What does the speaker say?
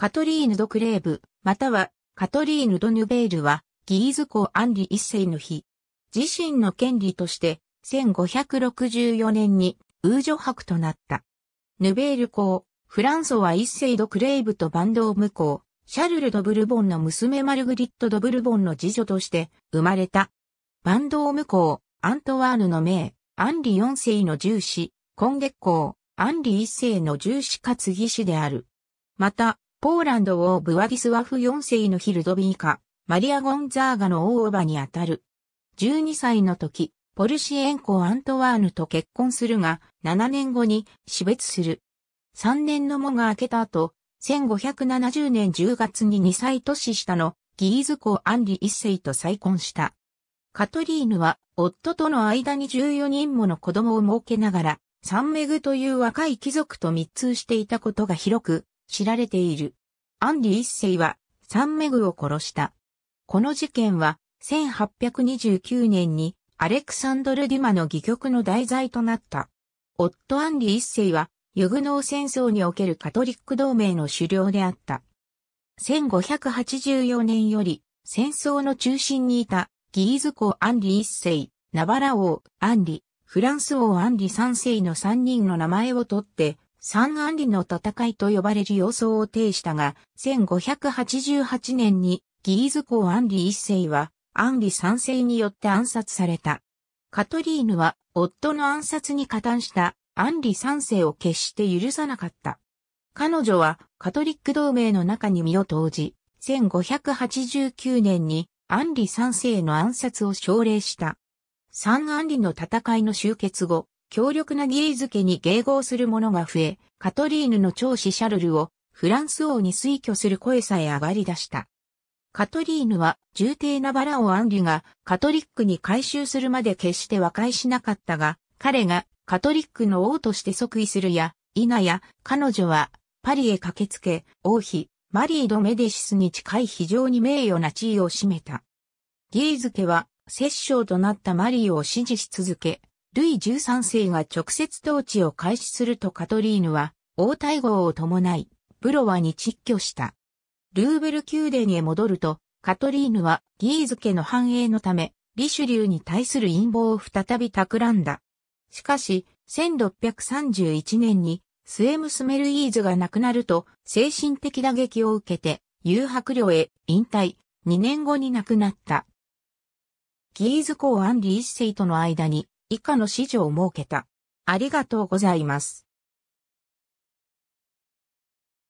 カトリーヌ・ド・クレーブ、またはカトリーヌ・ド・ヌベールは、ギーズ公アンリ一世の日、自身の権利として、1564年に、ウージョ伯となった。ヌベール公、フランソは一世ド・クレイブとバンドーム公、シャルル・ド・ブルボンの娘マルグリット・ド・ブルボンの次女として生まれた。バンドーム公、アントワーヌの名、アンリ四世の重子、今月公、アンリ一世の重子かぎ師である。また、ポーランド王ブワディスワフ4世のヒルドビーカ、マリア・ゴンザーガの大叔母にあたる。12歳の時、ポルシエンコ・アントワーヌと結婚するが、7年後に死別する。3年の門が明けた後、1570年10月に2歳年下のギーズ公アンリ一世と再婚した。カトリーヌは夫との間に14人もの子供を設けながら、サンメグという若い貴族と密通していたことが広く知られている。アンリ一世はサンメグを殺した。この事件は1829年にアレクサンドル・デュマの戯曲の題材となった。オット・アンリ一世はユグノー戦争におけるカトリック同盟の首領であった。1584年より戦争の中心にいたギーズ公アンリ一世、ナバラ王アンリ、フランス王アンリ三世の三人の名前をとって三安里の戦いと呼ばれる様相を呈したが、1588年にギーズ公安里一世は安里三世によって暗殺された。カトリーヌは夫の暗殺に加担した安里三世を決して許さなかった。彼女はカトリック同盟の中に身を投じ、1589年に安里三世の暗殺を奨励した。三安里の戦いの終結後、強力なギーズ家に迎合する者が増え、カトリーヌの長子シャルルをフランス王に推挙する声さえ上がり出した。カトリーヌは重低なバラをアンリがカトリックに改修するまで決して和解しなかったが、彼がカトリックの王として即位するや、否や彼女はパリへ駆けつけ、王妃、マリー・ド・メディシスに近い非常に名誉な地位を占めた。ギーズ家は摂政となったマリーを支持し続け、ルイ13世が直接統治を開始するとカトリーヌは、王太后を伴い、ブロワに撤居した。ルーベル宮殿へ戻ると、カトリーヌはギーズ家の繁栄のため、リシュリューに対する陰謀を再び企んだ。しかし、1631年に末娘ルイーズが亡くなると、精神的打撃を受けて、誘白領へ引退、2年後に亡くなった。ギーズ公アンリ一世との間に、以下の指示を設けた。ありがとうございます。